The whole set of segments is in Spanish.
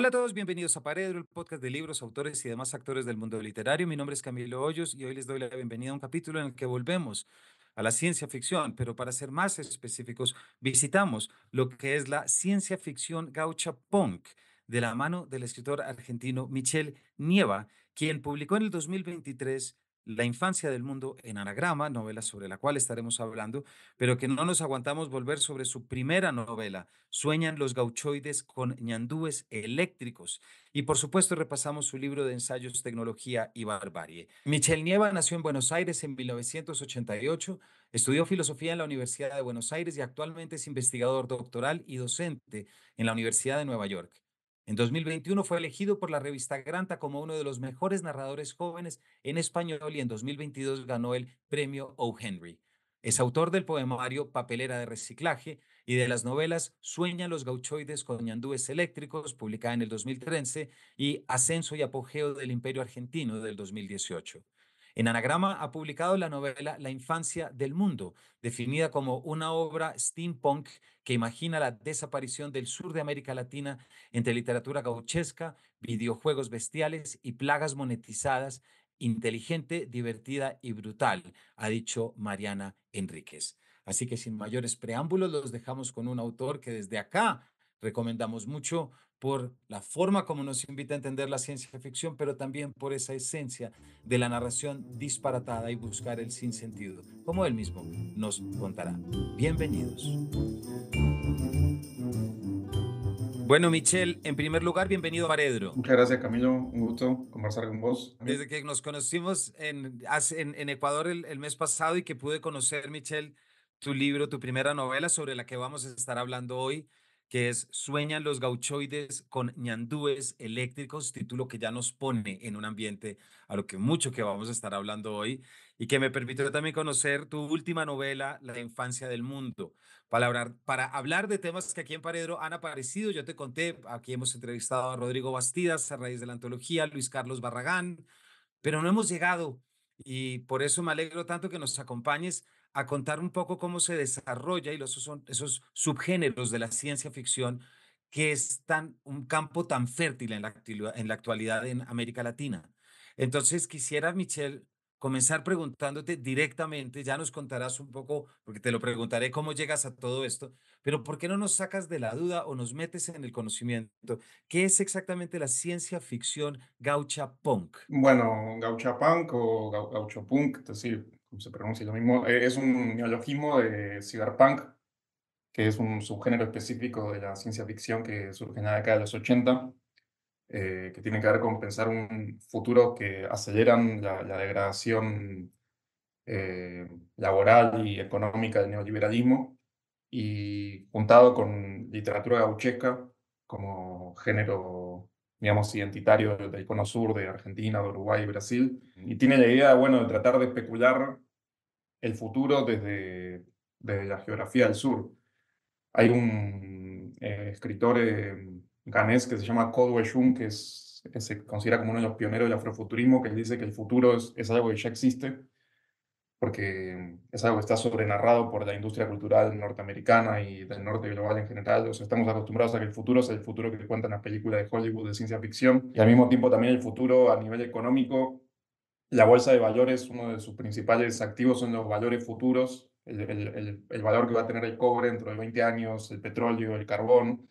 Hola a todos, bienvenidos a Paredro, el podcast de libros, autores y demás actores del mundo literario. Mi nombre es Camilo Hoyos y hoy les doy la bienvenida a un capítulo en el que volvemos a la ciencia ficción, pero para ser más específicos, visitamos lo que es la ciencia ficción gaucha punk de la mano del escritor argentino Michel Nieva, quien publicó en el 2023 la infancia del mundo en anagrama, novela sobre la cual estaremos hablando, pero que no nos aguantamos volver sobre su primera novela, Sueñan los gauchoides con ñandúes eléctricos. Y por supuesto repasamos su libro de ensayos Tecnología y Barbarie. Michelle Nieva nació en Buenos Aires en 1988, estudió filosofía en la Universidad de Buenos Aires y actualmente es investigador doctoral y docente en la Universidad de Nueva York. En 2021 fue elegido por la revista Granta como uno de los mejores narradores jóvenes en español y en 2022 ganó el premio O. Henry. Es autor del poemario Papelera de Reciclaje y de las novelas Sueñan los gauchoides con ñandúes eléctricos, publicada en el 2013, y Ascenso y Apogeo del Imperio Argentino del 2018. En Anagrama ha publicado la novela La infancia del mundo, definida como una obra steampunk que imagina la desaparición del sur de América Latina entre literatura gauchesca, videojuegos bestiales y plagas monetizadas, inteligente, divertida y brutal, ha dicho Mariana Enríquez. Así que sin mayores preámbulos los dejamos con un autor que desde acá recomendamos mucho por la forma como nos invita a entender la ciencia ficción, pero también por esa esencia de la narración disparatada y buscar el sinsentido, como él mismo nos contará. Bienvenidos. Bueno, Michelle, en primer lugar, bienvenido a Varedro. Muchas gracias, Camilo. Un gusto conversar con vos. Desde que nos conocimos en, Ecuador el, mes pasado y que pude conocer, Michelle, tu libro, tu primera novela sobre la que vamos a estar hablando hoy, que es Sueñan los gauchoides con ñandúes eléctricos, título que ya nos pone en un ambiente a lo que mucho que vamos a estar hablando hoy y que me permitió también conocer tu última novela, La infancia del mundo. Para hablar, para hablar de temas que aquí en Paredro han aparecido, yo te conté, aquí hemos entrevistado a Rodrigo Bastidas a raíz de la antología, Luis Carlos Barragán, pero no hemos llegado y por eso me alegro tanto que nos acompañes a contar un poco cómo se desarrolla y los, esos subgéneros de la ciencia ficción que es tan, un campo tan fértil en la, actualidad en América Latina. Entonces quisiera, Michelle, comenzar preguntándote directamente, ya nos contarás un poco, porque te lo preguntaré cómo llegas a todo esto, pero ¿por qué no nos sacas de la duda o nos metes en el conocimiento? ¿Qué es exactamente la ciencia ficción gaucha punk? Bueno, gaucha punk o gaucho es decir, se pronuncia lo mismo, eh, es un neologismo de cyberpunk, que es un subgénero específico de la ciencia ficción que surge en la década de los 80, eh, que tiene que ver con pensar un futuro que aceleran la, degradación eh, laboral y económica del neoliberalismo, y juntado con literatura gauchesca como género digamos, identitario del cono sur de Argentina, de Uruguay y Brasil, y tiene la idea, bueno, de tratar de especular el futuro desde, la geografía del sur. Hay un eh, escritor eh, ganés que se llama Codwe Jung, que es, se considera como uno de los pioneros del afrofuturismo, que dice que el futuro es, es algo que ya existe porque es algo que está sobrenarrado por la industria cultural norteamericana y del norte global en general. O sea, estamos acostumbrados a que el futuro es el futuro que cuentan las películas de Hollywood de ciencia ficción y al mismo tiempo también el futuro a nivel económico. La bolsa de valores, uno de sus principales activos son los valores futuros, el, valor que va a tener el cobre dentro de 20 años, el petróleo, el carbón.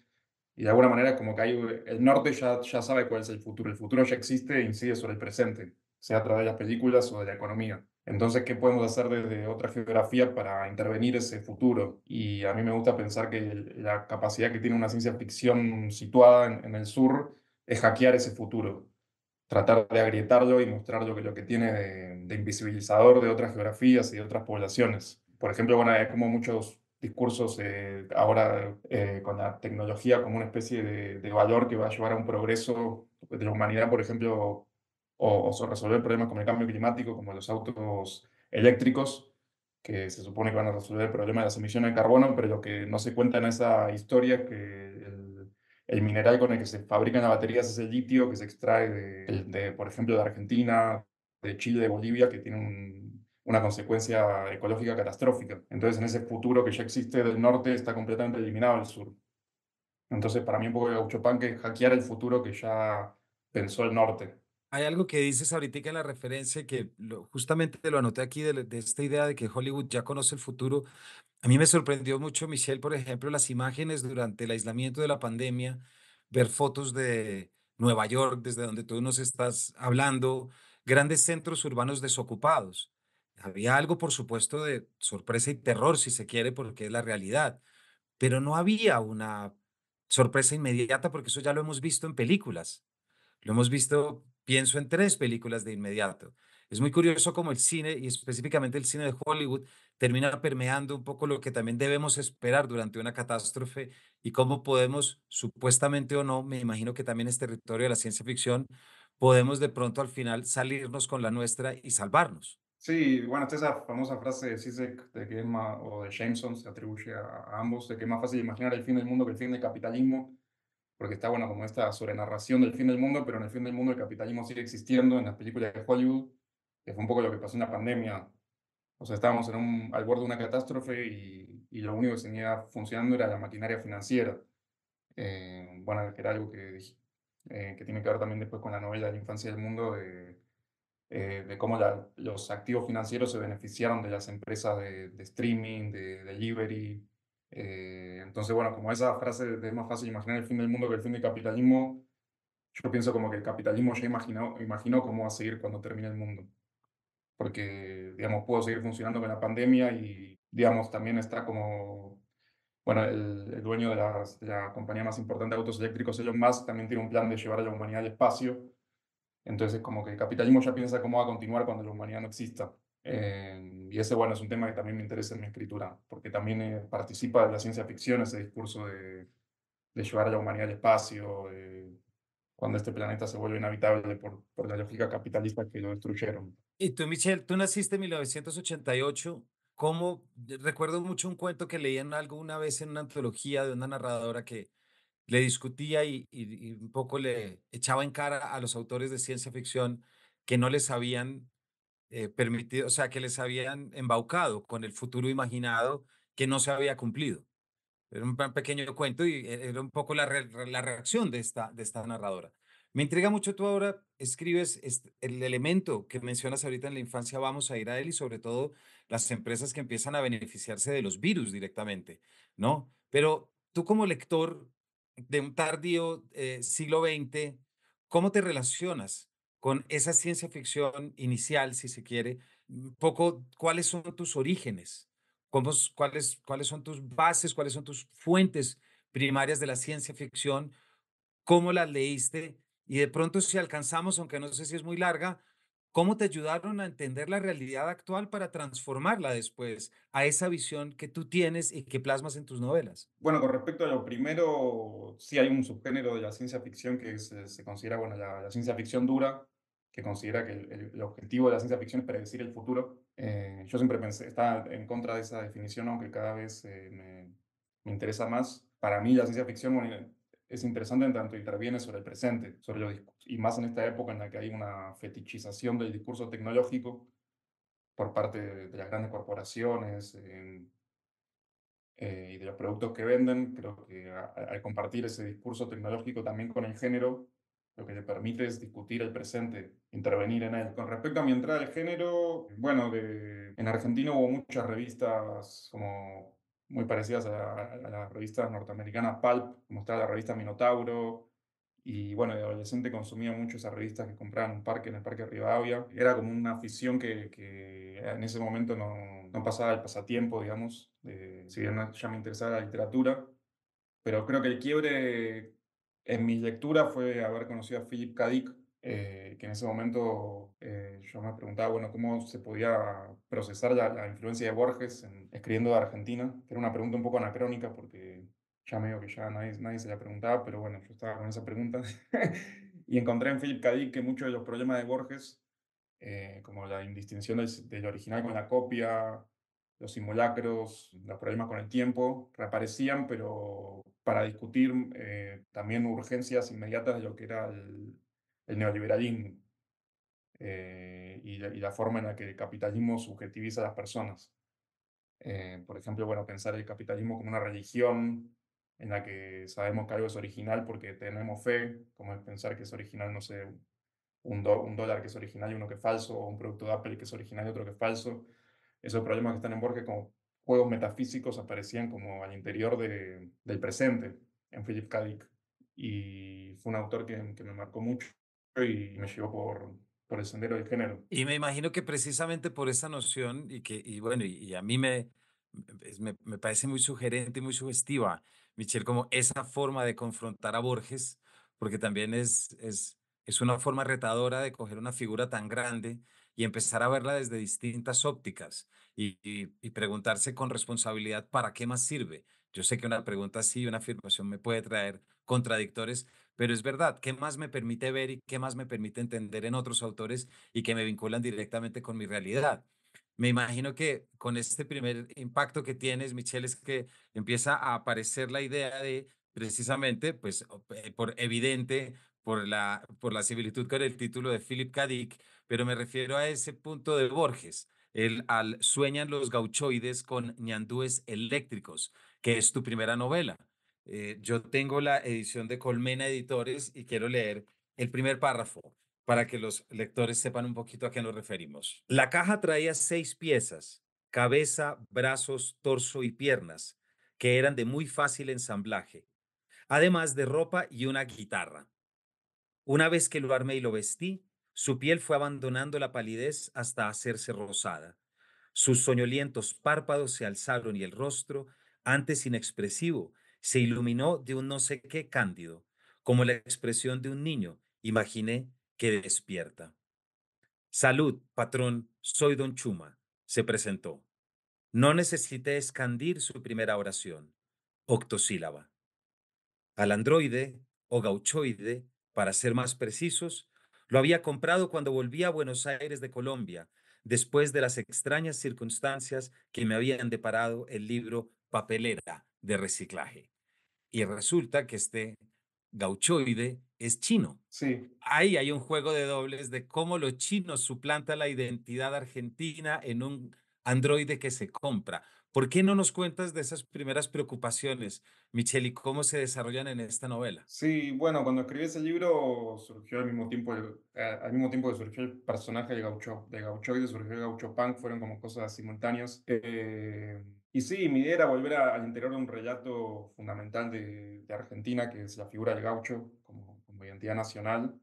Y de alguna manera como que hay, el norte ya, ya sabe cuál es el futuro, el futuro ya existe e incide sobre el presente, sea a través de las películas o de la economía. Entonces, ¿qué podemos hacer desde otra geografía para intervenir ese futuro? Y a mí me gusta pensar que la capacidad que tiene una ciencia ficción situada en, el sur es hackear ese futuro, tratar de agrietarlo y mostrar lo que, lo que tiene de, invisibilizador de otras geografías y de otras poblaciones. Por ejemplo, bueno, hay como muchos discursos eh, ahora eh, con la tecnología como una especie de, de valor que va a llevar a un progreso de la humanidad, por ejemplo, o, resolver problemas como el cambio climático, como los autos eléctricos, que se supone que van a resolver el problema de las emisiones de carbono, pero lo que no se cuenta en esa historia que el, mineral con el que se fabrican las baterías es el litio que se extrae, de, por ejemplo, de Argentina, de Chile, de Bolivia, que tiene una consecuencia ecológica catastrófica. Entonces, en ese futuro que ya existe del norte, está completamente eliminado el sur. Entonces, para mí un poco de Gaucho que es hackear el futuro que ya pensó el norte. Hay algo que dices ahorita en la referencia que justamente lo anoté aquí de, de, esta idea de que Hollywood ya conoce el futuro. A mí me sorprendió mucho, Michelle, por ejemplo, las imágenes durante el aislamiento de la pandemia, ver fotos de Nueva York, desde donde tú nos estás hablando, grandes centros urbanos desocupados. Había algo, por supuesto, de sorpresa y terror, si se quiere, porque es la realidad, pero no había una sorpresa inmediata porque eso ya lo hemos visto en películas. Lo hemos visto pienso en tres películas de inmediato. Es muy curioso cómo el cine, y específicamente el cine de Hollywood, termina permeando un poco lo que también debemos esperar durante una catástrofe y cómo podemos, supuestamente o no, me imagino que también es territorio de la ciencia ficción, podemos de pronto al final salirnos con la nuestra y salvarnos. Sí, bueno, esta es la famosa frase de Zizek de que o de Jameson, se atribuye a, a, ambos, de que es más fácil imaginar el fin del mundo que el fin del capitalismo porque está, bueno, como esta sobrenarración del fin del mundo, pero en el fin del mundo el capitalismo sigue existiendo en las películas de Hollywood, que fue un poco lo que pasó en la pandemia. O sea, estábamos en un, al borde de una catástrofe y, y lo único que seguía funcionando era la maquinaria financiera. Eh, bueno, que era algo que, eh, que tiene que ver también después con la novela La infancia del mundo, de, eh, de cómo la, los activos financieros se beneficiaron de las empresas de, streaming, de delivery, eh, entonces, bueno, como esa frase de es más fácil imaginar el fin del mundo que el fin del capitalismo, yo pienso como que el capitalismo ya imaginó, imaginó cómo va a seguir cuando termine el mundo. Porque, digamos, puedo seguir funcionando con la pandemia y, digamos, también está como, bueno, el, dueño de, la compañía más importante de autos eléctricos, Elon Musk, también tiene un plan de llevar a la humanidad al espacio. Entonces, como que el capitalismo ya piensa cómo va a continuar cuando la humanidad no exista. Eh, y ese, bueno, es un tema que también me interesa en mi escritura, porque también eh, participa de la ciencia ficción ese discurso de, de llevar a la humanidad al espacio, cuando este planeta se vuelve inhabitable por, por la lógica capitalista que lo destruyeron. Y tú, Michelle, tú naciste en 1988. como Recuerdo mucho un cuento que leían en algo una vez en una antología de una narradora que le discutía y, y, un poco le echaba en cara a los autores de ciencia ficción que no le sabían... Eh, permitido, o sea, que les habían embaucado con el futuro imaginado que no se había cumplido. Era un pequeño cuento y e, era un poco la, reacción de esta, narradora. Me intriga mucho tú ahora escribes el elemento que mencionas ahorita en la infancia, vamos a ir a él y sobre todo las empresas que empiezan a beneficiarse de los virus directamente, ¿no? Pero tú como lector de un tardío eh, siglo XX, ¿cómo te relacionas con esa ciencia ficción inicial, si se quiere, un poco cuáles son tus orígenes, cuáles, cuáles son tus bases, cuáles son tus fuentes primarias de la ciencia ficción, cómo las leíste y de pronto si alcanzamos, aunque no sé si es muy larga, ¿Cómo te ayudaron a entender la realidad actual para transformarla después a esa visión que tú tienes y que plasmas en tus novelas? Bueno, con respecto a lo primero, sí hay un subgénero de la ciencia ficción que eh, se, considera, bueno, la, ciencia ficción dura, que considera que el, objetivo de la ciencia ficción es predecir el futuro. Eh, yo siempre pensé, estaba en contra de esa definición, aunque cada vez eh, me, me, interesa más. Para mí la ciencia ficción, es interesante en tanto interviene sobre el presente, sobre los y más en esta época en la que hay una fetichización del discurso tecnológico por parte de las grandes corporaciones eh, y de los productos que venden. Creo que al compartir ese discurso tecnológico también con el género, lo que le permite es discutir el presente, intervenir en él. Con respecto a mi entrada al género, bueno, en Argentina hubo muchas revistas como muy parecidas a la, revistas norteamericanas, revista norteamericana Pulp, como está la revista Minotauro. Y bueno, de adolescente consumía mucho esas revistas que compraba en un parque, en el Parque Rivadavia. Era como una afición que, en ese momento no, no, pasaba el pasatiempo, digamos, si bien ya me interesaba la literatura. Pero creo que el quiebre en mi lectura fue haber conocido a Philip K. Eh, que en ese momento eh, yo me preguntaba, bueno, ¿cómo se podía procesar la, influencia de Borges escribiendo de Argentina? era una pregunta un poco anacrónica porque ya medio que ya nadie, nadie se la preguntaba, pero bueno, yo estaba con esa pregunta. y encontré en Philip K. que muchos de los problemas de Borges, eh, como la indistinción del, del, original con la copia, los simulacros, los problemas con el tiempo, reaparecían, pero para discutir también urgencias inmediatas de lo que era el el neoliberalismo eh, y, la forma en la que el capitalismo subjetiviza a las personas. Eh, por ejemplo, bueno, pensar el capitalismo como una religión en la que sabemos que algo es original porque tenemos fe, como es pensar que es original, no sé, un, dólar que es original y uno que es falso, o un producto de Apple que es original y otro que es falso. Esos problemas que están en Borges como juegos metafísicos aparecían como al interior del presente en Philip K. Dick. Y fue un autor que me marcó mucho y me llevó por, por el sendero del género. Y me imagino que precisamente por esa noción y que, y bueno, y, a mí me, me, me, parece muy sugerente y muy sugestiva, Michelle, como esa forma de confrontar a Borges, porque también es, es, es una forma retadora de coger una figura tan grande y empezar a verla desde distintas ópticas y, y, preguntarse con responsabilidad para qué más sirve. Yo sé que una pregunta así, una afirmación me puede traer contradictores, pero es verdad, ¿qué más me permite ver y qué más me permite entender en otros autores y que me vinculan directamente con mi realidad? Me imagino que con este primer impacto que tienes, Michelle, es que empieza a aparecer la idea de precisamente, pues, eh, por evidente, por la, por la similitud con el título de Philip K. Dick, pero me refiero a ese punto de Borges, el al Sueñan los gauchoides con ñandúes eléctricos, que es tu primera novela. Eh, yo tengo la edición de Colmena Editores y quiero leer el primer párrafo para que los lectores sepan un poquito a qué nos referimos. La caja traía seis piezas, cabeza, brazos, torso y piernas, que eran de muy fácil ensamblaje, además de ropa y una guitarra. Una vez que lo armé y lo vestí, su piel fue abandonando la palidez hasta hacerse rosada. Sus soñolientos párpados se alzaron y el rostro, antes inexpresivo, se iluminó de un no sé qué cándido, como la expresión de un niño, imaginé que despierta. Salud, patrón, soy don Chuma, se presentó. No necesité escandir su primera oración, octosílaba. Al androide, o gauchoide, para ser más precisos, lo había comprado cuando volví a Buenos Aires de Colombia, después de las extrañas circunstancias que me habían deparado el libro papelera de reciclaje. Y resulta que este gauchoide es chino. Sí. Ahí hay un juego de dobles de cómo los chinos suplantan la identidad argentina en un androide que se compra. ¿Por qué no nos cuentas de esas primeras preocupaciones, Michelle, y cómo se desarrollan en esta novela? Sí, bueno, cuando escribí ese libro surgió al mismo tiempo, el, eh, que surgió el personaje de Gaucho, de gauchoide, surgió el Gaucho Punk, fueron como cosas simultáneas. Eh, y sí, mi idea era volver al interior de un relato fundamental de, Argentina, que es la figura del gaucho como, como, identidad nacional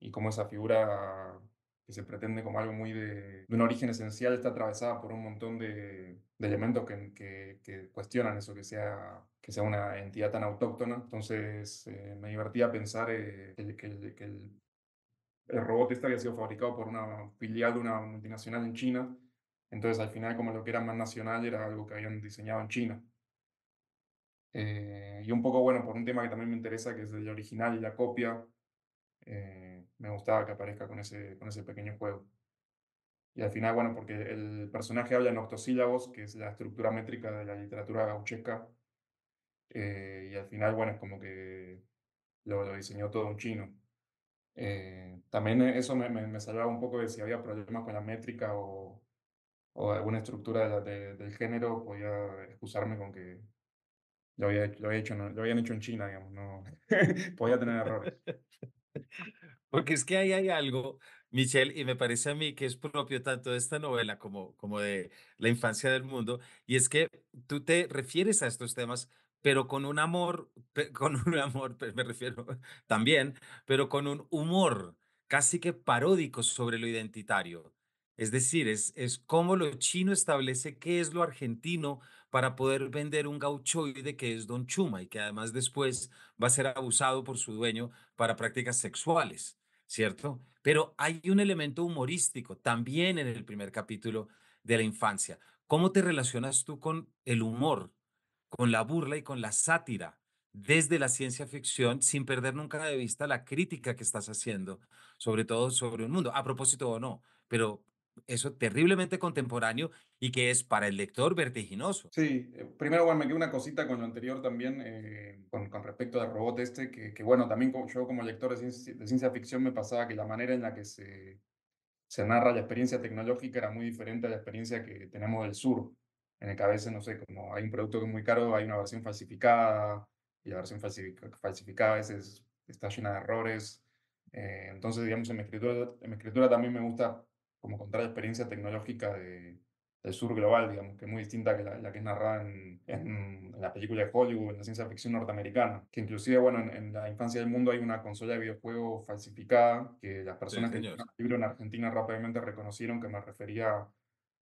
y como esa figura que se pretende como algo muy de, un origen esencial está atravesada por un montón de, elementos que, que, cuestionan eso, que sea, que sea una entidad tan autóctona. Entonces eh, me divertía pensar eh, que, el, el robot este había sido fabricado por una filial de una multinacional en China entonces, al final, como lo que era más nacional, era algo que habían diseñado en China. Eh, y un poco, bueno, por un tema que también me interesa, que es el original y la copia, eh, me gustaba que aparezca con ese, con ese pequeño juego. Y al final, bueno, porque el personaje habla en octosílabos, que es la estructura métrica de la literatura gauchesca. Eh, y al final, bueno, es como que lo, lo diseñó todo un chino. también eso me, me, me, salvaba un poco de si había problemas con la métrica o, o alguna estructura del género, podía excusarme con que lo, había, lo, hecho, no, lo habían hecho en China, digamos, no podía tener errores. Porque es que ahí hay algo, Michelle, y me parece a mí que es propio tanto de esta novela como, como de la infancia del mundo, y es que tú te refieres a estos temas, pero con un amor, con un amor, pues, me refiero también, pero con un humor casi que paródico sobre lo identitario. Es decir, es, es cómo lo chino establece qué es lo argentino para poder vender un gauchoide que es Don Chuma y que además después va a ser abusado por su dueño para prácticas sexuales, ¿cierto? Pero hay un elemento humorístico también en el primer capítulo de la infancia. ¿Cómo te relacionas tú con el humor, con la burla y con la sátira desde la ciencia ficción sin perder nunca de vista la crítica que estás haciendo, sobre todo sobre el mundo, a propósito o no? Pero eso terriblemente contemporáneo y que es para el lector vertiginoso. Sí, eh, primero, bueno, me quedó una cosita con lo anterior también, eh, con, respecto al robot este, que, bueno, también yo como lector de ciencia, ficción me pasaba que la manera en la que se, se narra la experiencia tecnológica era muy diferente a la experiencia que tenemos del sur, en el que a veces, no sé, como hay un producto que es muy caro, hay una versión falsificada, y la versión falsificada a veces está llena de errores. Eh, entonces, digamos, en escritura, en mi escritura también me gusta como contar la experiencia tecnológica del sur global, digamos, que es muy distinta que la, que es narrada en, la película de Hollywood, en la ciencia ficción norteamericana, que inclusive, bueno, en, la infancia del mundo hay una consola de videojuegos falsificada que las personas que yo en Argentina rápidamente reconocieron que me refería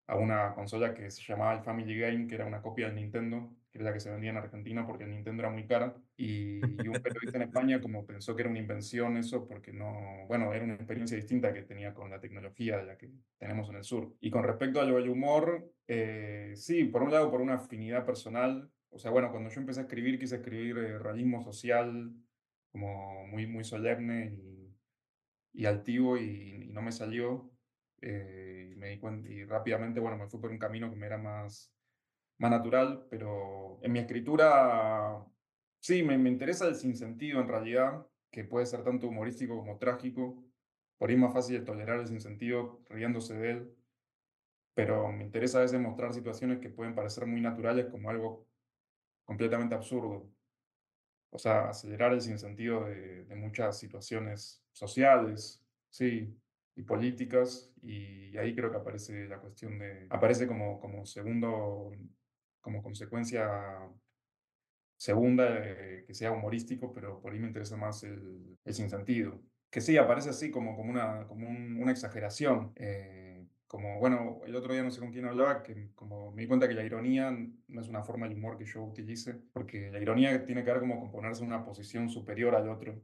a una consola que se llamaba el Family Game, que era una copia del Nintendo, que era la que se vendía en Argentina porque el Nintendo era muy cara. Y, un periodista en España como pensó que era una invención eso porque no, bueno, era una experiencia distinta que tenía con la tecnología de la que tenemos en el sur. Y con respecto a lo humor, eh, sí, por un lado por una afinidad personal. O sea, bueno, cuando yo empecé a escribir quise escribir eh, realismo social como muy, muy solemne y, altivo y no me salió eh, y, me y rápidamente, bueno, me fui por un camino que me era más, más natural, pero en mi escritura, sí, me, interesa el sinsentido en realidad, que puede ser tanto humorístico como trágico. Por ahí es más fácil tolerar el sinsentido riéndose de él, pero me interesa a veces mostrar situaciones que pueden parecer muy naturales como algo completamente absurdo. O sea, acelerar el sinsentido de, de muchas situaciones sociales, sí, y políticas, y ahí creo que aparece la cuestión de, aparece como, como segundo, como consecuencia segunda, eh, que sea humorístico, pero por ahí me interesa más el, sinsentido, que sí, aparece así como, como, una, como una exageración. Eh, como, bueno, el otro día no sé con quién hablaba, que como me di cuenta que la ironía no es una forma de humor que yo utilice, porque la ironía tiene que ver como con ponerse en una posición superior al otro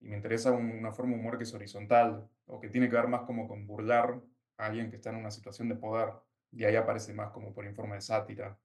y me interesa una forma de humor que es horizontal o que tiene que ver más como con burlar a alguien que está en una situación de poder y ahí aparece más como por informe de sátira.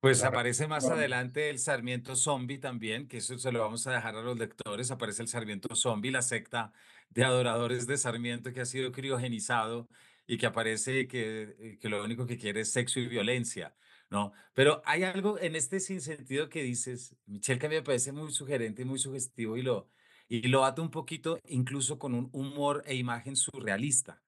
Pues aparece más adelante el Sarmiento Zombie también, que eso se lo vamos a dejar a los lectores, aparece el Sarmiento Zombie, la secta de adoradores de Sarmiento que ha sido criogenizado y que aparece que, que lo único que quiere es sexo y violencia. ¿no? Pero hay algo en este sinsentido que dices, Michelle, que a mí me parece muy sugerente y muy sugestivo y lo, y lo ato un poquito incluso con un humor e imagen surrealista,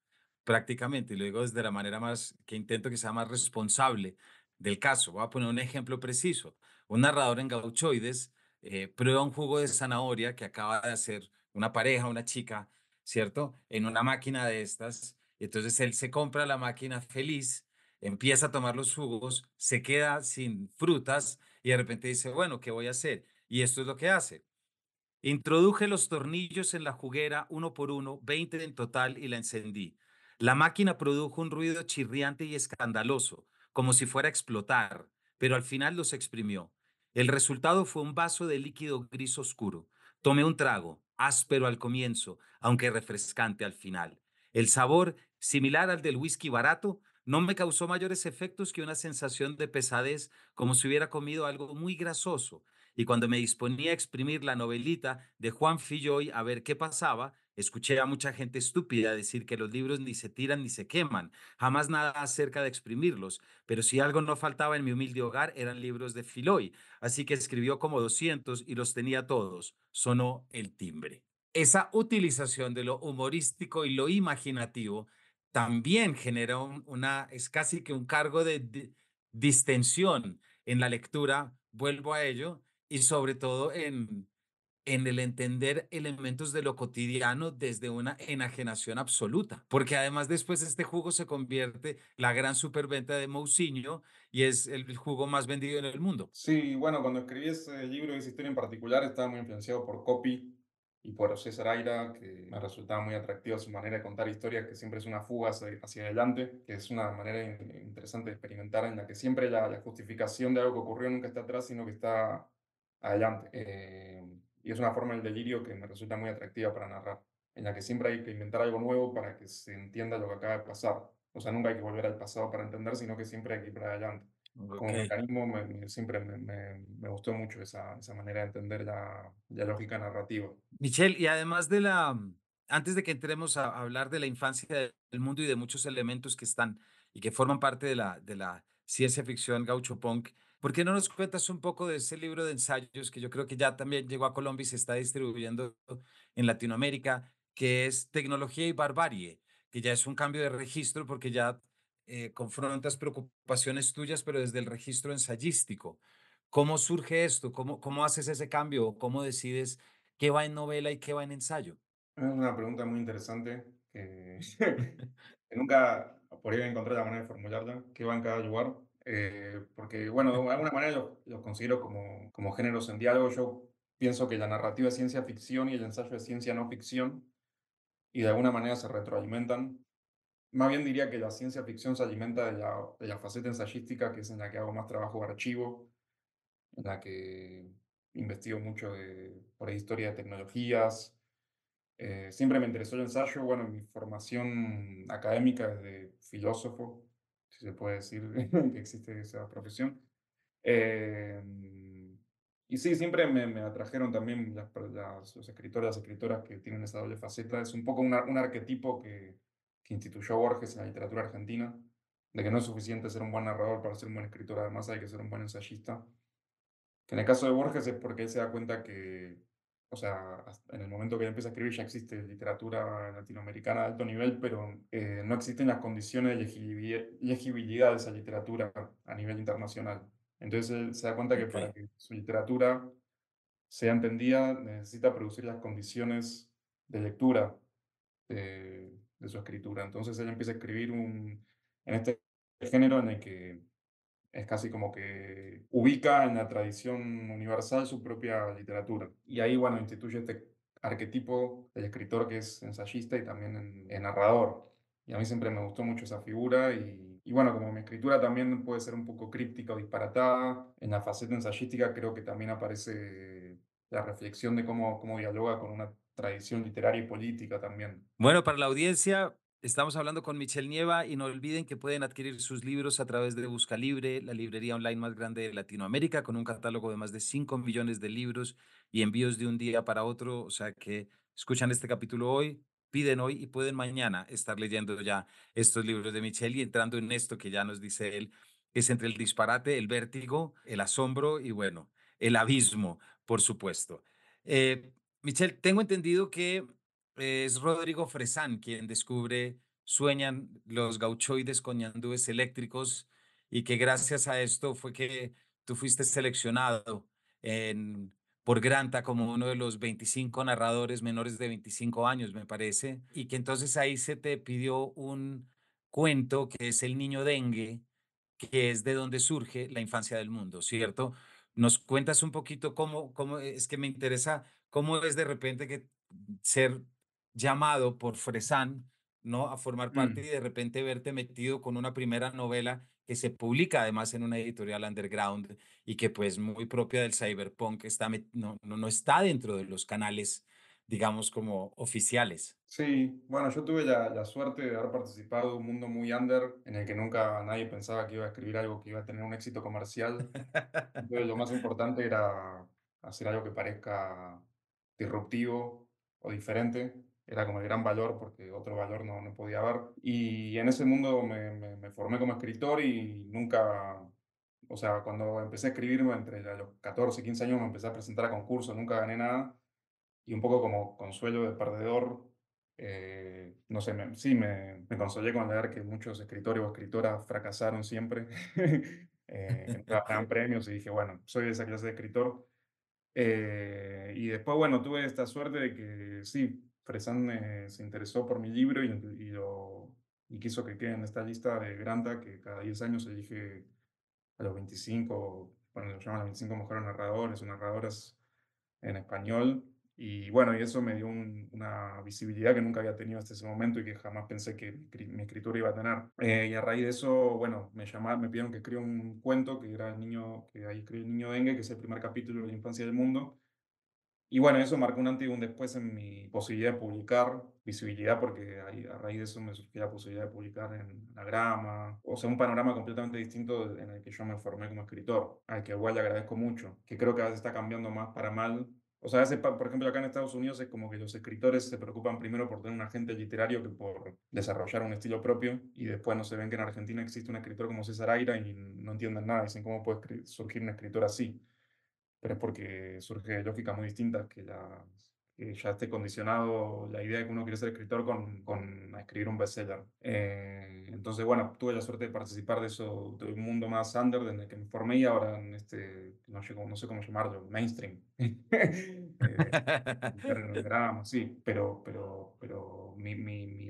prácticamente, y lo digo desde la manera más que intento que sea más responsable del caso. Voy a poner un ejemplo preciso. Un narrador en gauchoides eh, prueba un jugo de zanahoria que acaba de hacer una pareja, una chica, ¿cierto? En una máquina de estas. Entonces él se compra la máquina feliz, empieza a tomar los jugos, se queda sin frutas y de repente dice, bueno, ¿qué voy a hacer? Y esto es lo que hace. Introduje los tornillos en la juguera uno por uno, 20 en total, y la encendí. La máquina produjo un ruido chirriante y escandaloso, como si fuera a explotar, pero al final los exprimió. El resultado fue un vaso de líquido gris oscuro. Tomé un trago, áspero al comienzo, aunque refrescante al final. El sabor, similar al del whisky barato, no me causó mayores efectos que una sensación de pesadez, como si hubiera comido algo muy grasoso. Y cuando me disponía a exprimir la novelita de Juan Filloy a ver qué pasaba, escuché a mucha gente estúpida decir que los libros ni se tiran ni se queman, jamás nada acerca de exprimirlos. Pero si algo no faltaba en mi humilde hogar eran libros de Filloy, así que escribió como 200 y los tenía todos. Sonó el timbre esa utilización de lo humorístico y lo imaginativo también genera una, es casi que un cargo de, distensión en la lectura, vuelvo a ello, y sobre todo en, en el entender elementos de lo cotidiano desde una enajenación absoluta, porque además después este jugo se convierte la gran superventa de Mousinho y es el jugo más vendido en el mundo. Sí, bueno, cuando escribí ese libro, esa historia en particular, estaba muy influenciado por Copy, y por César Aira, que me resultaba muy atractiva su manera de contar historias, que siempre es una fuga hacia, adelante, que es una manera interesante de experimentar en la que siempre la, justificación de algo que ocurrió nunca está atrás, sino que está adelante. Eh, y es una forma del delirio que me resulta muy atractiva para narrar, en la que siempre hay que inventar algo nuevo para que se entienda lo que acaba de pasar. O sea, nunca hay que volver al pasado para entender, sino que siempre hay que ir para adelante. Con mecanismo siempre me, gustó mucho esa, manera de entender la, lógica narrativa. Michelle, y además de la, antes de que entremos a hablar de la infancia del mundo y de muchos elementos que están y que forman parte de la, de la ciencia ficción gaucho punk, ¿por qué no nos cuentas un poco de ese libro de ensayos que yo creo que ya también llegó a Colombia y se está distribuyendo en Latinoamérica, que es Tecnología y Barbarie? que ya es un cambio de registro porque ya eh, confrontas preocupaciones tuyas, pero desde el registro ensayístico. ¿Cómo surge esto? ¿Cómo, cómo haces ese cambio? ¿Cómo decides qué va en novela y qué va en ensayo? Es una pregunta muy interesante que, nunca podría encontrar la manera de formularla, qué va en cada lugar. Eh, porque, bueno, de alguna manera los, considero como, como géneros en diálogo. Yo pienso que la narrativa es ciencia ficción y el ensayo es ciencia no ficción, y de alguna manera se retroalimentan más bien diría que la ciencia ficción se alimenta de la, faceta ensayística, que es en la que hago más trabajo de archivo, en la que investigo mucho de, por la historia de tecnologías. Eh, siempre me interesó el ensayo, bueno, mi formación académica es de filósofo, si se puede decir que existe esa profesión. Eh, y sí, siempre me, atrajeron también las, los escritores, las escritoras que tienen esa doble faceta. Es un poco un arquetipo que, instituyó Borges en la literatura argentina, de que no es suficiente ser un buen narrador para ser un buen escritor, además hay que ser un buen ensayista. Que en el caso de Borges es porque él se da cuenta que, o sea, en el momento que empieza a escribir ya existe literatura latinoamericana de alto nivel, pero eh, no existen las condiciones de legibilidad de esa literatura a nivel internacional. Entonces él se da cuenta que para que su literatura sea entendida necesita producir las condiciones de lectura eh, de su escritura. Entonces ella empieza a escribir un, en este género en el que es casi como que ubica en la tradición universal su propia literatura. Y ahí, bueno, instituye este arquetipo del escritor que es ensayista y también narrador. Y a mí siempre me gustó mucho esa figura y, y, bueno, como mi escritura también puede ser un poco críptica o disparatada, en la faceta ensayística creo que también aparece la reflexión de cómo, cómo dialoga con una tradición literaria y política también. Bueno, para la audiencia, estamos hablando con Michelle Nieva y no olviden que pueden adquirir sus libros a través de Busca Libre, la librería online más grande de Latinoamérica, con un catálogo de más de 5 millones de libros y envíos de un día para otro. O sea que escuchan este capítulo hoy, piden hoy y pueden mañana estar leyendo ya estos libros de Michelle y entrando en esto que ya nos dice él, que es entre el disparate, el vértigo, el asombro y bueno, el abismo, por supuesto. Eh, Michelle, tengo entendido que eh, es Rodrigo Fresán quien descubre, sueñan los gauchoides con ñandúes eléctricos y que gracias a esto fue que tú fuiste seleccionado en, por Granta como uno de los 25 narradores menores de 25 años, me parece, y que entonces ahí se te pidió un cuento que es El Niño Dengue, que es de donde surge la infancia del mundo, ¿cierto? ¿Nos cuentas un poquito cómo, cómo es que me interesa cómo es de repente que ser llamado por Fresan, ¿no? A formar mm. parte y de repente verte metido con una primera novela que se publica además en una editorial underground y que pues muy propia del cyberpunk está no, no, está dentro de los canales, digamos, como oficiales. Sí, bueno, yo tuve la, la suerte de haber participado en un mundo muy under en el que nunca nadie pensaba que iba a escribir algo que iba a tener un éxito comercial. Entonces lo más importante era hacer algo que parezca disruptivo o diferente. Era como el gran valor porque otro valor no, no podía haber. Y en ese mundo me, formé como escritor y nunca o sea, cuando empecé a escribirme entre los 14 y 15 años me empecé a presentar a concursos, nunca gané nada. Y un poco como consuelo de perdedor, eh, no sé, sí, me, consolé con leer que muchos escritores o escritoras fracasaron siempre. eh, premios y dije, bueno, soy de esa clase de escritor. Eh, y después, bueno, tuve esta suerte de que sí, Fresan se interesó por mi libro y, y, quiso que quede en esta lista de Granta, que cada 10 años elige a los 25, bueno, lo llaman los 25 mujeres narradores o narradoras en español. Y bueno, y eso me dio una visibilidad que nunca había tenido hasta ese momento y que jamás pensé que mi, escritura iba a tener. Eh, y a raíz de eso, bueno, me llamaron, me pidieron que escriba un cuento que era el niño, que ahí escribió el niño Dengue, que es el primer capítulo de la infancia del mundo. Y bueno, eso marcó un antes y un después en mi posibilidad de publicar, visibilidad, porque ahí, a raíz de eso me surgió la posibilidad de publicar en la grama, o sea, un panorama completamente distinto en el que yo me formé como escritor, al que igual le agradezco mucho, que creo que ahora se está cambiando más para mal o sea, por ejemplo, acá en Estados Unidos es como que los escritores se preocupan primero por tener un agente literario que por desarrollar un estilo propio y después no se ven que en Argentina existe un escritor como César Aira y no entienden nada, dicen cómo puede surgir un escritor así. Pero es porque surge lógicas muy distintas que la que eh, ya esté condicionado la idea de que uno quiere ser escritor con, con escribir un bestseller. Eh, entonces, bueno, tuve la suerte de participar de eso, de un mundo más under, en el que me formé y ahora en este, no sé, cómo llamarlo, mainstream. Eh, sí, pero, pero, pero mi, mi,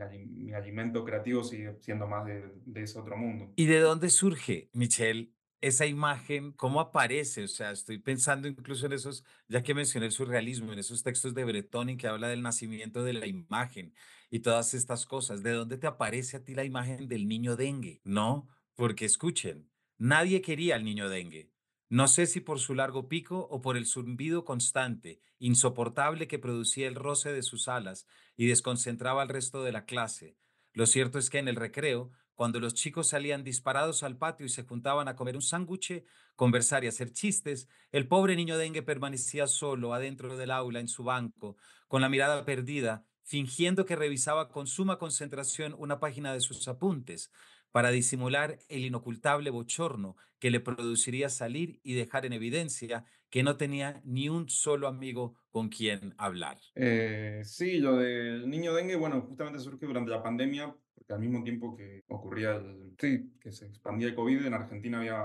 alimento creativo sigue siendo más de, de, ese otro mundo. ¿Y de dónde surge, Michelle, esa imagen, cómo aparece, o sea, estoy pensando incluso en esos, ya que mencioné el surrealismo, en esos textos de Breton que habla del nacimiento de la imagen y todas estas cosas, ¿de dónde te aparece a ti la imagen del niño dengue? No, porque escuchen, nadie quería al niño dengue. No sé si por su largo pico o por el zumbido constante, insoportable que producía el roce de sus alas y desconcentraba al resto de la clase. Lo cierto es que en el recreo cuando los chicos salían disparados al patio y se juntaban a comer un sándwich, conversar y hacer chistes, el pobre niño dengue permanecía solo adentro del aula en su banco, con la mirada perdida, fingiendo que revisaba con suma concentración una página de sus apuntes para disimular el inocultable bochorno que le produciría salir y dejar en evidencia que no tenía ni un solo amigo con quien hablar. Eh, sí, lo del niño dengue, bueno, justamente surge durante la pandemia porque al mismo tiempo que ocurría, el, sí, que se expandía el COVID, en Argentina había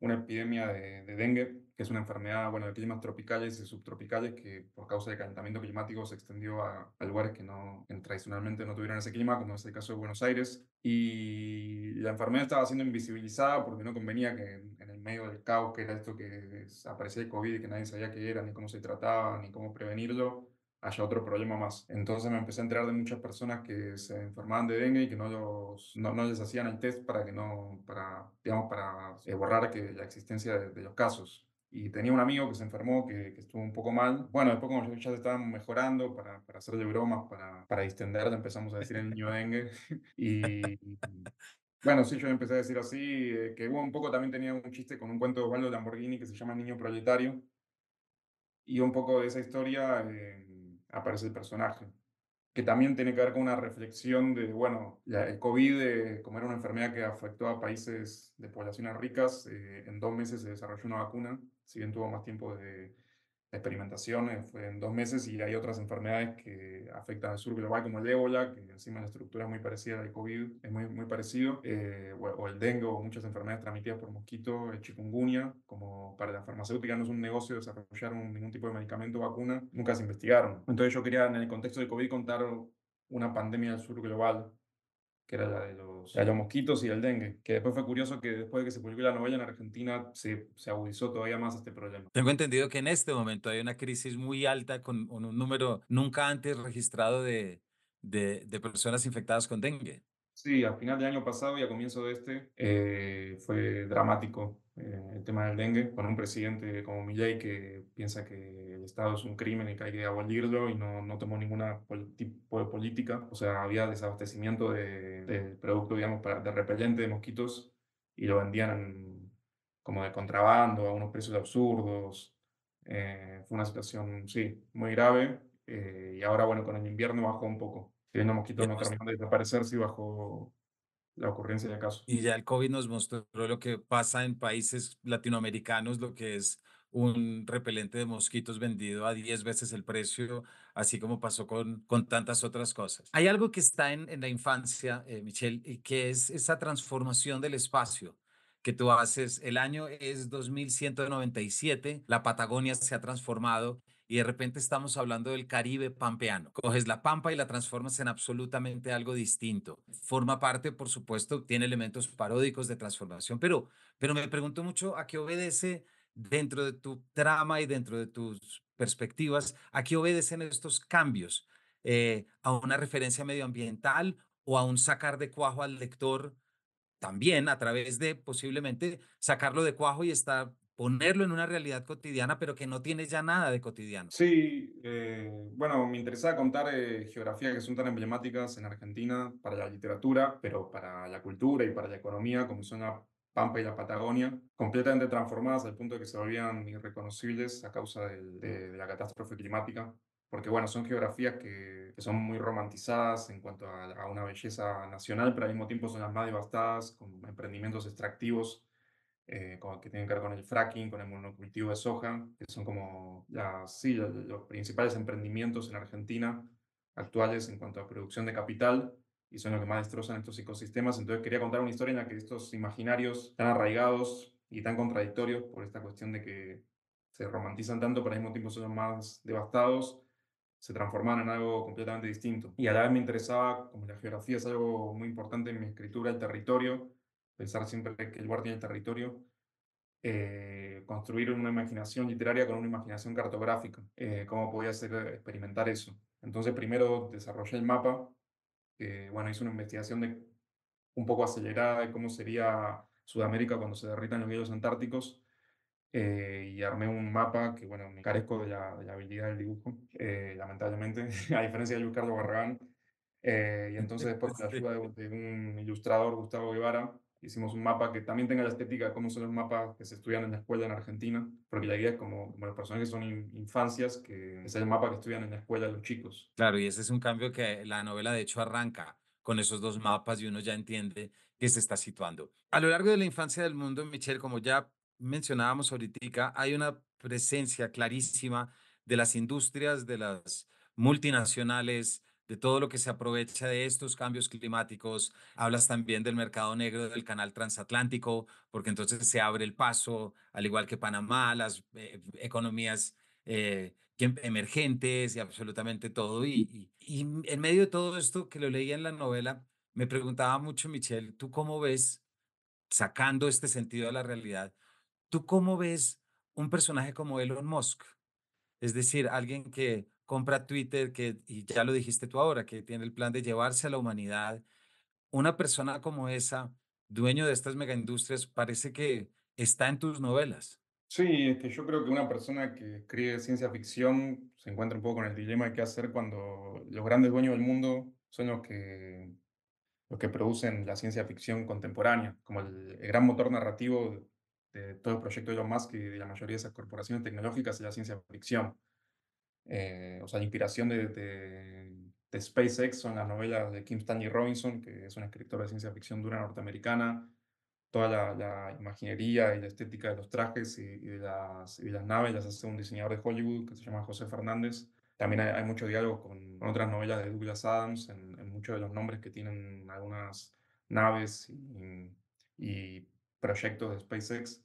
una epidemia de, dengue, que es una enfermedad, bueno, de climas tropicales y subtropicales que por causa del calentamiento climático se extendió a, lugares que no tradicionalmente no tuvieron ese clima, como es el caso de Buenos Aires, y la enfermedad estaba siendo invisibilizada porque no convenía que en el medio del caos que era esto que aparecía el COVID y que nadie sabía qué era, ni cómo se trataba, ni cómo prevenirlo, haya otro problema más. Entonces me empecé a enterar de muchas personas que se enfermaban de dengue y que no, no, les hacían el test para que no, para, digamos, para eh, borrar que la existencia de, los casos y tenía un amigo que se enfermó, que, que, estuvo un poco mal. Bueno, después como ya se estaban mejorando para, para hacerle bromas, para, para distender, empezamos a decir el niño dengue. y bueno, sí, yo empecé a decir así, eh, que hubo un poco, también tenía un chiste con un cuento de Osvaldo Lamborghini que se llama Niño Proletario. Y un poco de esa historia... Eh, aparece el personaje, que también tiene que ver con una reflexión de, bueno, el COVID, eh, como era una enfermedad que afectó a países de poblaciones ricas, eh, en dos meses se desarrolló una vacuna, si bien tuvo más tiempo de, experimentaciones, fue en dos meses y hay otras enfermedades que afectan al sur global como el ébola, que encima la estructura es muy parecida al COVID, es muy, muy parecido, eh, o, el dengue o muchas enfermedades transmitidas por mosquito, el eh, chikungunya, como para la farmacéutica no es un negocio desarrollar ningún tipo de medicamento o vacuna, nunca se investigaron. Entonces yo quería en el contexto del COVID contar una pandemia del sur global que era la de los, los mosquitos y el dengue, que después fue curioso que después de que se publicó la novela en Argentina se, se agudizó todavía más este problema. Tengo entendido que en este momento hay una crisis muy alta con un número nunca antes registrado de, de, de personas infectadas con dengue. Sí, a final del año pasado y a comienzo de este eh, fue dramático eh, el tema del dengue, con un presidente como Milley que piensa que el Estado es un crimen y que hay que abolirlo y no, no tomó ninguna tipo de política. O sea, había desabastecimiento de, producto, digamos, para, de repelente de mosquitos y lo vendían como de contrabando a unos precios absurdos. Eh, fue una situación, sí, muy grave. y ahora, bueno, con el invierno bajó un poco los mosquitos pues no terminan de desaparecer si bajo la ocurrencia de casos. Y ya el COVID nos mostró lo que pasa en países latinoamericanos, lo que es un repelente de mosquitos vendido a 10 veces el precio, así como pasó con, con tantas otras cosas. Hay algo que está en, en la infancia, eh, Michelle, y que es esa transformación del espacio que tú haces. El año es 2197, la Patagonia se ha transformado y de repente estamos hablando del Caribe pampeano. Coges la pampa y la transformas en absolutamente algo distinto. Forma parte, por supuesto, tiene elementos paródicos de transformación, pero, pero me pregunto mucho a qué obedece dentro de tu trama y dentro de tus perspectivas, a qué obedecen estos cambios, eh, a una referencia medioambiental o a un sacar de cuajo al lector también a través de posiblemente sacarlo de cuajo y estar ponerlo en una realidad cotidiana, pero que no tiene ya nada de cotidiano. Sí, eh, bueno, me interesaba contar eh, geografías que son tan emblemáticas en Argentina para la literatura, pero para la cultura y para la economía, como son la Pampa y la Patagonia, completamente transformadas al punto de que se volvían irreconocibles a causa de, la catástrofe climática porque bueno, son geografías que, son muy romantizadas en cuanto a, a, una belleza nacional, pero al mismo tiempo son las más devastadas, con emprendimientos extractivos eh, que tienen que ver con el fracking, con el monocultivo de soja, que son como los, principales emprendimientos en Argentina actuales en cuanto a producción de capital y son los que más destrozan estos ecosistemas. Entonces quería contar una historia en la que estos imaginarios tan arraigados y tan contradictorios por esta cuestión de que se romantizan tanto, pero al mismo tiempo son más devastados, se transforman en algo completamente distinto. Y a la vez me interesaba, como la geografía es algo muy importante en mi escritura, el territorio, pensar siempre que el lugar tiene territorio, eh, construir una imaginación literaria con una imaginación cartográfica, eh, cómo podía ser eh, experimentar eso. Entonces primero desarrollé el mapa, bueno, hice una investigación de, un poco acelerada de cómo sería Sudamérica cuando se derritan los hielos antárticos, y armé un mapa que, bueno, me carezco de la, habilidad del dibujo, lamentablemente, a diferencia de Luis Barragán, y entonces después la ayuda de, de un ilustrador, Gustavo Guevara, Hicimos un mapa que también tenga la estética, como son los mapas que se estudian en la escuela en Argentina, porque la idea es como, como las personas que son infancias, que es el mapa que estudian en la escuela los chicos. Claro, y ese es un cambio que la novela de hecho arranca con esos dos mapas y uno ya entiende que se está situando. A lo largo de la infancia del mundo, Michelle, como ya mencionábamos ahorita, hay una presencia clarísima de las industrias, de las multinacionales, de todo lo que se aprovecha de estos cambios climáticos. Hablas también del mercado negro del canal transatlántico, porque entonces se abre el paso, al igual que Panamá, las eh, economías eh, em, emergentes y absolutamente todo. Y, en medio de todo esto que lo leía en la novela, me preguntaba mucho, Michelle, ¿tú cómo ves, sacando este sentido de la realidad, ¿tú cómo ves un personaje como Elon Musk? Es decir, alguien que compra Twitter, que, y ya lo dijiste tú ahora, que tiene el plan de llevarse a la humanidad. Una persona como esa, dueño de estas megaindustrias, parece que está en tus novelas. Sí, yo creo que una persona que escribe ciencia ficción se encuentra un poco con el dilema de qué hacer cuando los grandes dueños del mundo son los que, los que producen la ciencia ficción contemporánea, como el, gran motor narrativo de todo el proyecto de Elon Musk y de la mayoría de esas corporaciones tecnológicas es la ciencia ficción. Eh, o sea, inspiración de, de, SpaceX son las novelas de Kim Stanley Robinson, que es un escritor de ciencia ficción dura norteamericana. Toda la, imaginería y la estética de los trajes y, las, las, naves las hace un diseñador de Hollywood que se llama José Fernández. También hay, mucho diálogo con, otras novelas de Douglas Adams en, muchos de los nombres que tienen algunas naves y, y proyectos de SpaceX.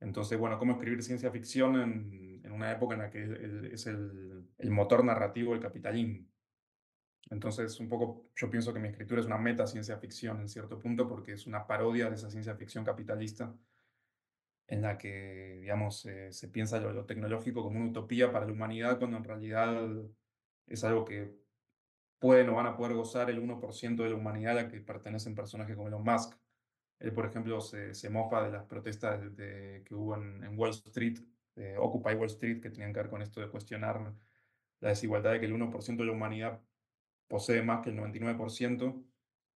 Entonces, bueno, cómo escribir ciencia ficción en, en, una época en la que es, el, motor narrativo el capitalismo. Entonces, un poco yo pienso que mi escritura es una meta ciencia ficción en cierto punto porque es una parodia de esa ciencia ficción capitalista en la que, digamos, eh, se piensa lo, tecnológico como una utopía para la humanidad cuando en realidad es algo que puede o van a poder gozar el 1% de la humanidad a la que pertenecen personajes como Elon Musk. Él, por ejemplo, se, mofa de las protestas que hubo en, Wall Street eh, Occupy Wall Street que tenían que ver con esto de cuestionar la desigualdad de que el 1% de la humanidad posee más que el 99%,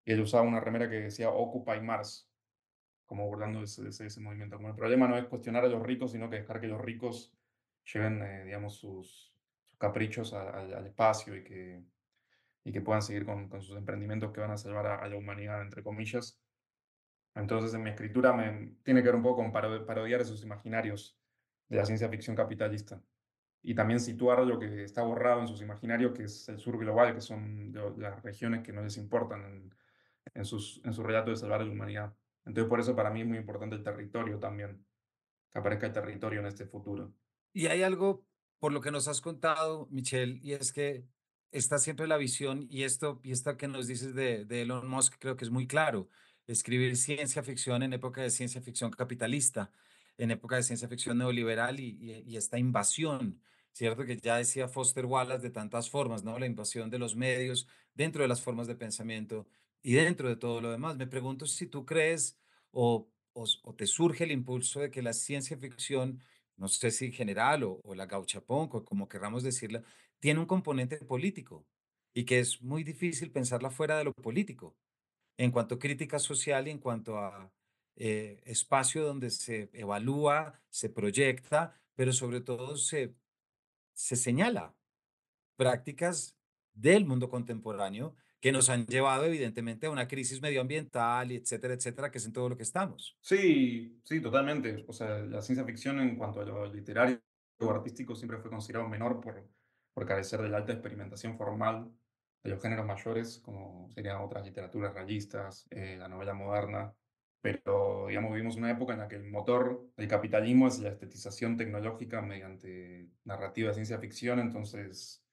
y él usaba una remera que decía Occupy Mars, como burlando ese, movimiento. Como el problema no es cuestionar a los ricos, sino que dejar que los ricos lleven, eh, digamos, sus, caprichos al espacio y que, y que puedan seguir con, sus emprendimientos que van a salvar a, la humanidad, entre comillas. Entonces, en mi escritura me tiene que ver un poco con parodiar esos imaginarios de la ciencia ficción capitalista. Y también situar lo que está borrado en sus imaginarios, que es el sur global, que son las regiones que no les importan en, sus, en su relato de salvar a la humanidad. Entonces, por eso para mí es muy importante el territorio también, que aparezca el territorio en este futuro. Y hay algo por lo que nos has contado, Michelle, y es que está siempre la visión y esto y esta que nos dices de, de Elon Musk creo que es muy claro. Escribir ciencia ficción en época de ciencia ficción capitalista en época de ciencia ficción neoliberal y, esta invasión ¿cierto? Que ya decía Foster Wallace de tantas formas, ¿no? La invasión de los medios dentro de las formas de pensamiento y dentro de todo lo demás. Me pregunto si tú crees o, o, te surge el impulso de que la ciencia ficción, no sé si general o, o la gauchapón, como querramos decirla, tiene un componente político y que es muy difícil pensarla fuera de lo político en cuanto a crítica social y en cuanto a eh, espacio donde se evalúa, se proyecta, pero sobre todo se, señala prácticas del mundo contemporáneo que nos han llevado evidentemente a una crisis medioambiental, y etcétera, etcétera, que es en todo lo que estamos. Sí, sí, totalmente. O sea, la ciencia ficción en cuanto a lo literario o artístico siempre fue considerado menor por, por carecer de la alta experimentación formal de los géneros mayores, como serían otras literaturas realistas, eh, la novela moderna, pero digamos, vivimos una época en la que el motor del capitalismo es la estetización tecnológica mediante narrativa de ciencia ficción, entonces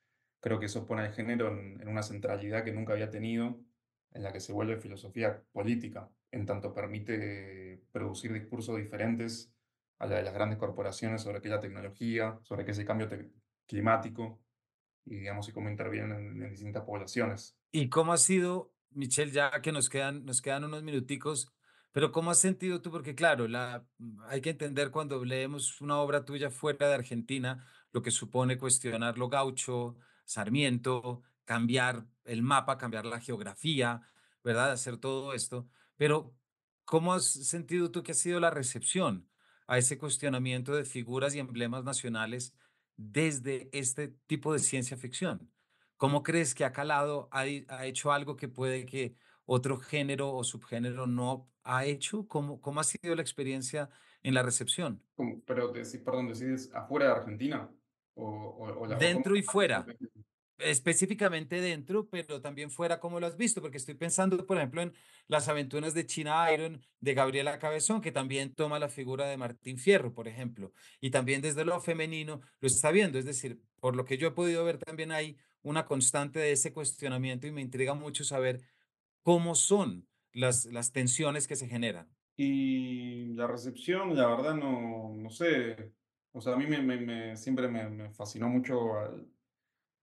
creo que eso pone al género en, una centralidad que nunca había tenido, en la que se vuelve filosofía política, en tanto permite producir discursos diferentes a la de las grandes corporaciones sobre qué es la tecnología, sobre qué es el cambio climático y digamos y cómo intervienen en, distintas poblaciones. ¿Y cómo ha sido, Michelle, ya que nos quedan, nos quedan unos minuticos, pero ¿cómo has sentido tú? Porque claro, mm, hay que entender cuando leemos una obra tuya fuera de Argentina, lo que supone cuestionar lo gaucho, Sarmiento, cambiar el mapa, cambiar la geografía, ¿verdad? Hacer todo esto. Pero ¿cómo has sentido tú que ha sido la recepción a ese cuestionamiento de figuras y emblemas nacionales desde este tipo de ciencia ficción? ¿Cómo crees que ha calado, ha hecho algo que puede que otro género o subgénero no ha hecho? ¿Cómo, cómo ha sido la experiencia en la recepción? Pero decir perdón, ¿decides afuera de Argentina? O, dentro y fuera. Específicamente dentro, pero también fuera, como lo has visto, porque estoy pensando, por ejemplo, en las aventuras de China Iron de Gabriela Cabezón, que también toma la figura de Martín Fierro, por ejemplo, y también desde lo femenino lo está viendo. Es decir, por lo que yo he podido ver, también hay una constante de ese cuestionamiento y me intriga mucho saber cómo son las, tensiones que se generan. Y la recepción, la verdad, no, no sé. O sea, a mí me, siempre me, fascinó mucho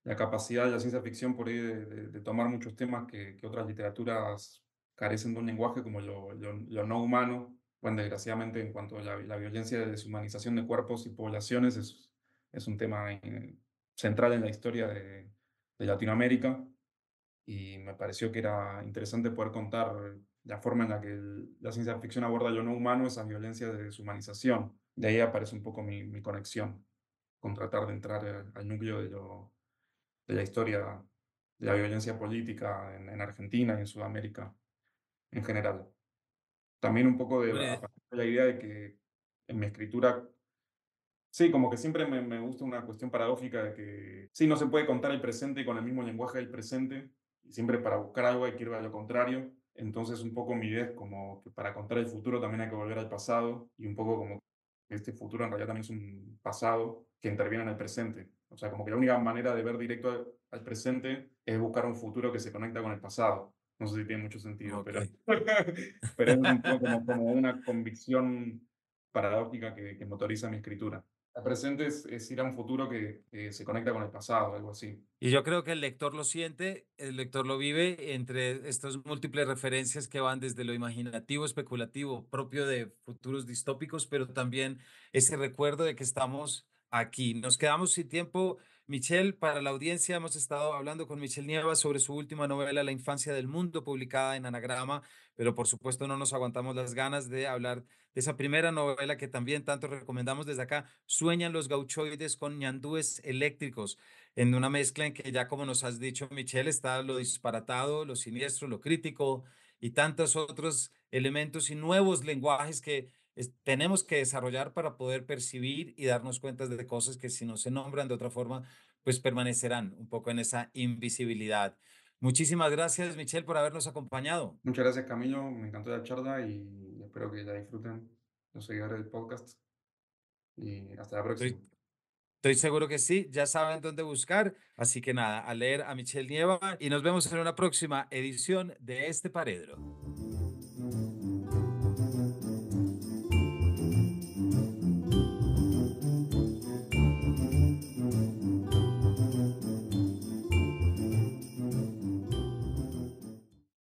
la capacidad de la ciencia ficción por ahí de, tomar muchos temas que, otras literaturas carecen de un lenguaje como lo, lo, no humano. Bueno, desgraciadamente, en cuanto a la, violencia de deshumanización de cuerpos y poblaciones, es, un tema eh, central en la historia de, de Latinoamérica y me pareció que era interesante poder contar la forma en la que la ciencia ficción aborda lo no humano, esas violencias de deshumanización. De ahí aparece un poco mi, conexión con tratar de entrar al, núcleo de, lo, de la historia de la violencia política en, Argentina y en Sudamérica en general. También un poco de pues la, idea de que en mi escritura, sí, como que siempre me, me, gusta una cuestión paradójica de que, sí, no se puede contar el presente con el mismo lenguaje del presente, siempre para buscar algo hay que ir a lo contrario. Entonces un poco mi idea es como que para contar el futuro también hay que volver al pasado y un poco como que este futuro en realidad también es un pasado que interviene en el presente. O sea, como que la única manera de ver directo al, presente es buscar un futuro que se conecta con el pasado. No sé si tiene mucho sentido, pero, pero es un poco como, una convicción paradójica que motoriza mi escritura presente es, ir a un futuro que, que eh, se conecta con el pasado, algo así. Y yo creo que el lector lo siente, el lector lo vive entre estas múltiples referencias que van desde lo imaginativo, especulativo, propio de futuros distópicos, pero también ese recuerdo de que estamos aquí. Nos quedamos sin tiempo. Michelle, para la audiencia hemos estado hablando con Michelle Nieva sobre su última novela, La infancia del mundo, publicada en Anagrama, pero por supuesto no nos aguantamos las ganas de hablar de esa primera novela que también tanto recomendamos desde acá, Sueñan los gauchoides con ñandúes eléctricos, en una mezcla en que ya como nos has dicho, Michelle, está lo disparatado, lo siniestro, lo crítico y tantos otros elementos y nuevos lenguajes que tenemos que desarrollar para poder percibir y darnos cuenta de cosas que si no se nombran de otra forma, pues permanecerán un poco en esa invisibilidad. Muchísimas gracias, Michelle, por habernos acompañado. Muchas gracias, Camilo. Me encantó la charla y espero que la disfruten los seguidores del podcast. Y hasta la próxima. Estoy, estoy, seguro que sí, ya saben dónde buscar. Así que nada, a leer a Michelle Nieva y nos vemos en una próxima edición de este Paredro.